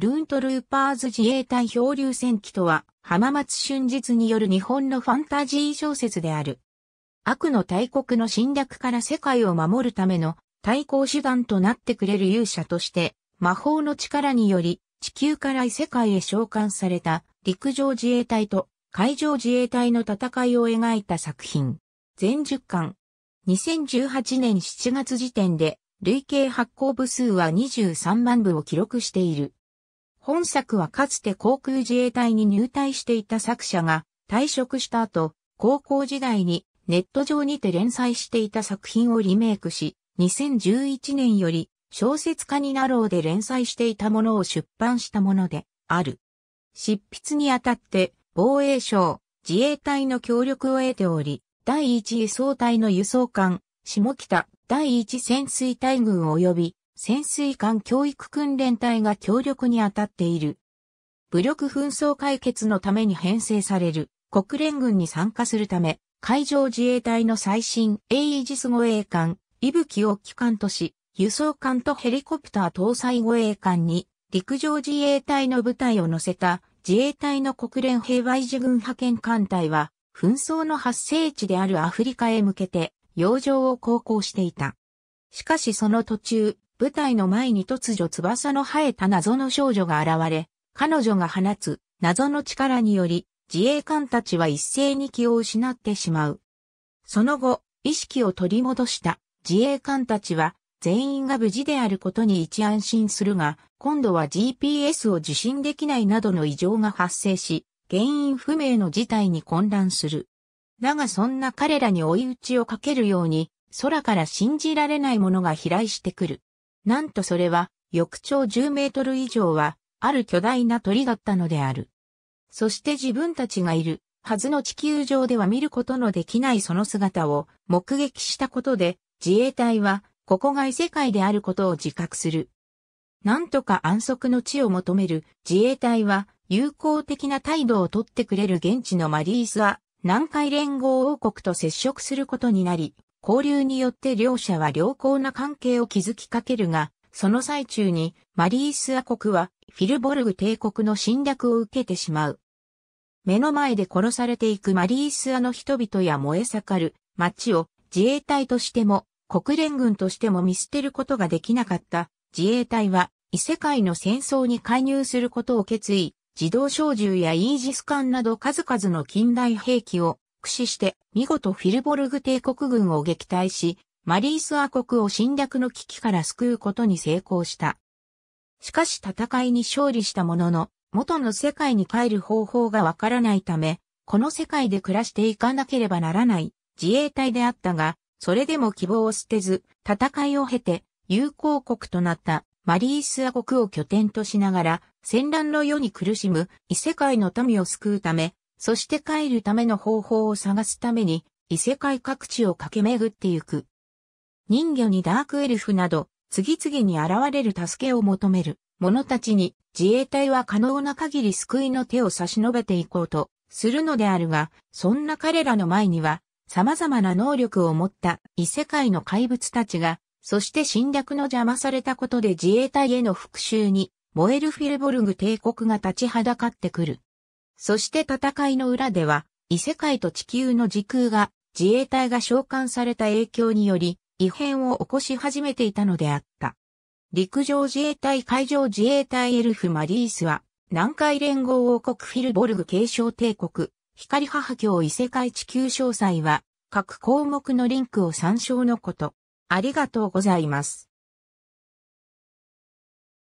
ルーントルーパーズ自衛隊漂流戦記とは、浜松春日による日本のファンタジー小説である。悪の大国の侵略から世界を守るための対抗手段となってくれる勇者として、魔法の力により地球から異世界へ召喚された陸上自衛隊と海上自衛隊の戦いを描いた作品。全10巻。2018年7月時点で累計発行部数は23万部を記録している。本作はかつて航空自衛隊に入隊していた作者が退職した後、高校時代にネット上にて連載していた作品をリメイクし、2011年より小説家になろうで連載していたものを出版したものである。執筆にあたって防衛省、自衛隊の協力を得ており、第一輸送隊の輸送艦、下北第一潜水隊群及び潜水艦教育訓練隊が協力に当たっている。武力紛争解決のために編成される国連軍に参加するため、海上自衛隊の最新エイジス護衛艦、伊吹を機関とし、輸送艦とヘリコプター搭載護衛艦に陸上自衛隊の部隊を乗せた自衛隊の国連平和維持軍派遣艦隊は、紛争の発生地であるアフリカへ向けて、洋上を航行していた。しかしその途中、舞台の前に突如翼の生えた謎の少女が現れ、彼女が放つ謎の力により、自衛官たちは一斉に気を失ってしまう。その後、意識を取り戻した自衛官たちは、全員が無事であることに一安心するが、今度は GPS を受信できないなどの異常が発生し、原因不明の事態に混乱する。だがそんな彼らに追い打ちをかけるように、空から信じられないものが飛来してくる。なんとそれは、翌朝10メートル以上は、ある巨大な鳥だったのである。そして自分たちがいる、はずの地球上では見ることのできないその姿を目撃したことで、自衛隊は、ここが異世界であることを自覚する。なんとか安息の地を求める自衛隊は、友好的な態度をとってくれる現地のマリースは、南海連合王国と接触することになり、交流によって両者は良好な関係を築きかけるが、その最中にマリースア国はフィルボルグ帝国の侵略を受けてしまう。目の前で殺されていくマリースアの人々や燃え盛る町を自衛隊としても国連軍としても見捨てることができなかった自衛隊は異世界の戦争に介入することを決意、自動小銃やイージス艦など数々の近代兵器を駆使して見事フィルボルグ帝国軍を撃退し、マリースア国を侵略の危機から救うことに成功した。しかし戦いに勝利したものの、元の世界に帰る方法がわからないため、この世界で暮らしていかなければならない自衛隊であったが、それでも希望を捨てず、戦いを経て友好国となったマリースア国を拠点としながら、戦乱の世に苦しむ異世界の民を救うため、そして帰るための方法を探すために、異世界各地を駆け巡ってゆく。人魚にダークエルフなど、次々に現れる助けを求める者たちに自衛隊は可能な限り救いの手を差し伸べていこうとするのであるが、そんな彼らの前には様々な能力を持った異世界の怪物たちが、そして侵略の邪魔されたことで自衛隊への復讐に燃えるフィルボルグ帝国が立ちはだかってくる。そして戦いの裏では、異世界と地球の時空が自衛隊が召喚された影響により、異変を起こし始めていたのであった。陸上自衛隊海上自衛隊エルフマリースは、南海連合王国フィルボルグ継承帝国、光母教異世界地球詳細は、各項目のリンクを参照のこと。ありがとうございます。